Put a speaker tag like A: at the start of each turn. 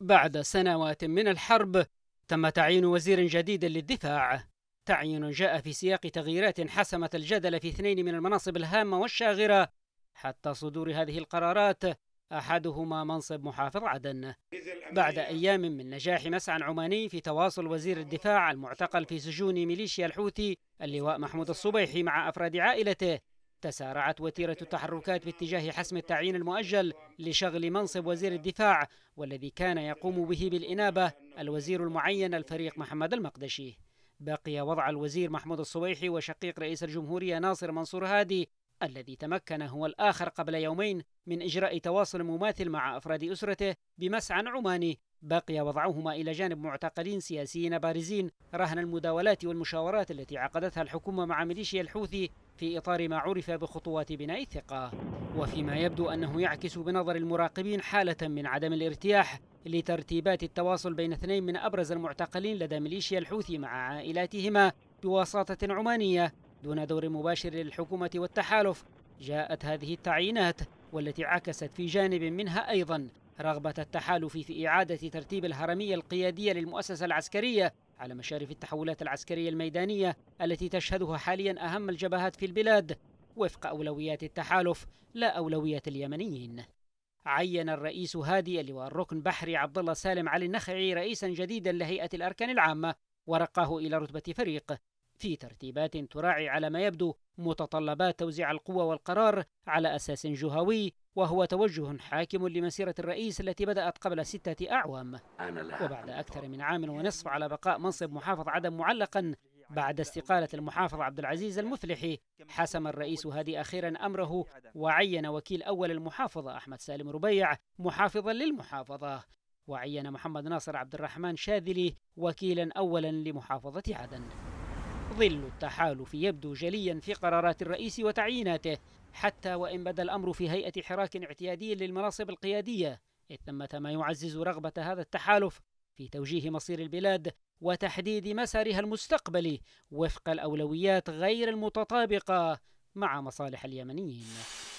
A: بعد سنوات من الحرب تم تعيين وزير جديد للدفاع تعيين جاء في سياق تغييرات حسمت الجدل في اثنين من المناصب الهامة والشاغرة حتى صدور هذه القرارات أحدهما منصب محافظ عدن بعد أيام من نجاح مسعى عماني في تواصل وزير الدفاع المعتقل في سجون ميليشيا الحوثي اللواء محمود الصبيحي مع أفراد عائلته تسارعت وتيرة التحركات باتجاه حسم التعيين المؤجل لشغل منصب وزير الدفاع والذي كان يقوم به بالإنابة الوزير المعين الفريق محمد المقدشي بقي وضع الوزير محمود الصويحي وشقيق رئيس الجمهورية ناصر منصور هادي الذي تمكن هو الآخر قبل يومين من إجراء تواصل مماثل مع أفراد أسرته بمسعى عماني بقي وضعهما إلى جانب معتقلين سياسيين بارزين رهن المداولات والمشاورات التي عقدتها الحكومة مع ميليشيا الحوثي في إطار ما عرف بخطوات بناء الثقة وفيما يبدو أنه يعكس بنظر المراقبين حالة من عدم الارتياح لترتيبات التواصل بين اثنين من أبرز المعتقلين لدى ميليشيا الحوثي مع عائلاتهما بواسطة عمانية دون دور مباشر للحكومة والتحالف جاءت هذه التعيينات والتي عكست في جانب منها أيضا رغبة التحالف في إعادة ترتيب الهرمية القيادية للمؤسسة العسكرية على مشارف التحولات العسكرية الميدانية التي تشهدها حاليا أهم الجبهات في البلاد وفق أولويات التحالف لا أولويات اليمنيين عين الرئيس هادي اللواء الركن بحري عبد الله سالم علي النخعي رئيسا جديدا لهيئة الأركان العامة ورقاه إلى رتبة فريق في ترتيبات تراعي على ما يبدو متطلبات توزيع القوى والقرار على أساس جهوي وهو توجه حاكم لمسيرة الرئيس التي بدأت قبل ستة أعوام وبعد أكثر من عام ونصف على بقاء منصب محافظ عدن معلقا بعد استقالة المحافظ عبد العزيز المفلحي حسم الرئيس هادي أخيرا أمره وعين وكيل أول المحافظة أحمد سالم ربيع محافظا للمحافظة وعين محمد ناصر عبد الرحمن شاذلي وكيلا أولا لمحافظة عدن ظل التحالف يبدو جليا في قرارات الرئيس وتعييناته حتى وإن بدا الأمر في هيئة حراك اعتيادي للمناصب القيادية إذ ثمة ما يعزز رغبة هذا التحالف في توجيه مصير البلاد وتحديد مسارها المستقبلي وفق الأولويات غير المتطابقة مع مصالح اليمنيين